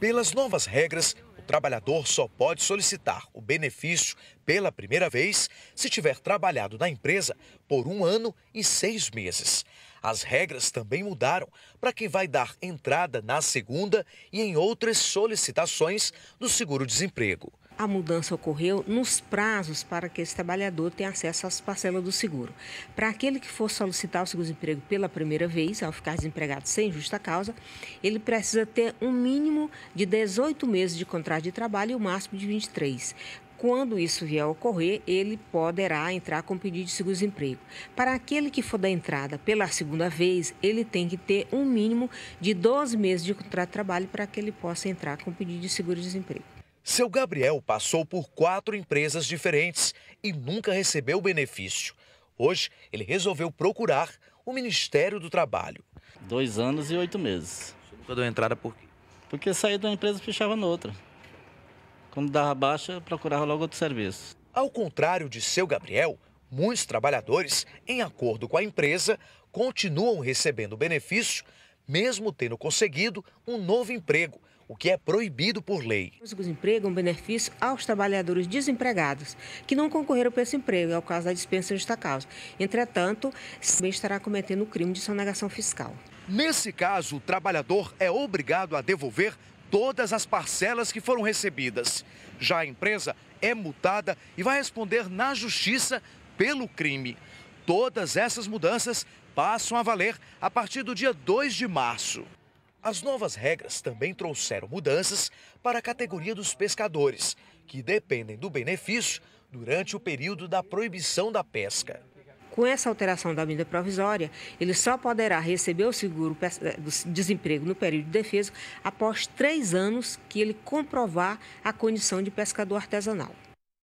Pelas novas regras, o trabalhador só pode solicitar o benefício pela primeira vez se tiver trabalhado na empresa por um ano e seis meses. As regras também mudaram para quem vai dar entrada na segunda e em outras solicitações do seguro-desemprego a mudança ocorreu nos prazos para que esse trabalhador tenha acesso às parcelas do seguro. Para aquele que for solicitar o seguro-desemprego pela primeira vez, ao ficar desempregado sem justa causa, ele precisa ter um mínimo de 18 meses de contrato de trabalho e o um máximo de 23 quando isso vier a ocorrer, ele poderá entrar com pedido de seguro-desemprego. Para aquele que for da entrada pela segunda vez, ele tem que ter um mínimo de 12 meses de contrato de trabalho para que ele possa entrar com pedido de seguro-desemprego. Seu Gabriel passou por quatro empresas diferentes e nunca recebeu benefício. Hoje, ele resolveu procurar o Ministério do Trabalho. Dois anos e oito meses. Nunca deu entrada por quê? Porque saía de uma empresa e fechava noutra. Quando dava baixa, procurava logo outro serviço. Ao contrário de seu Gabriel, muitos trabalhadores, em acordo com a empresa, continuam recebendo benefício, mesmo tendo conseguido um novo emprego, o que é proibido por lei. Os emprego é um benefício aos trabalhadores desempregados que não concorreram para esse emprego, é o caso da dispensa justa causa. Entretanto, também estará cometendo o crime de sonegação fiscal. Nesse caso, o trabalhador é obrigado a devolver todas as parcelas que foram recebidas. Já a empresa é multada e vai responder na justiça pelo crime. Todas essas mudanças passam a valer a partir do dia 2 de março. As novas regras também trouxeram mudanças para a categoria dos pescadores, que dependem do benefício durante o período da proibição da pesca. Com essa alteração da medida provisória, ele só poderá receber o seguro eh, do desemprego no período de defesa após três anos que ele comprovar a condição de pescador artesanal.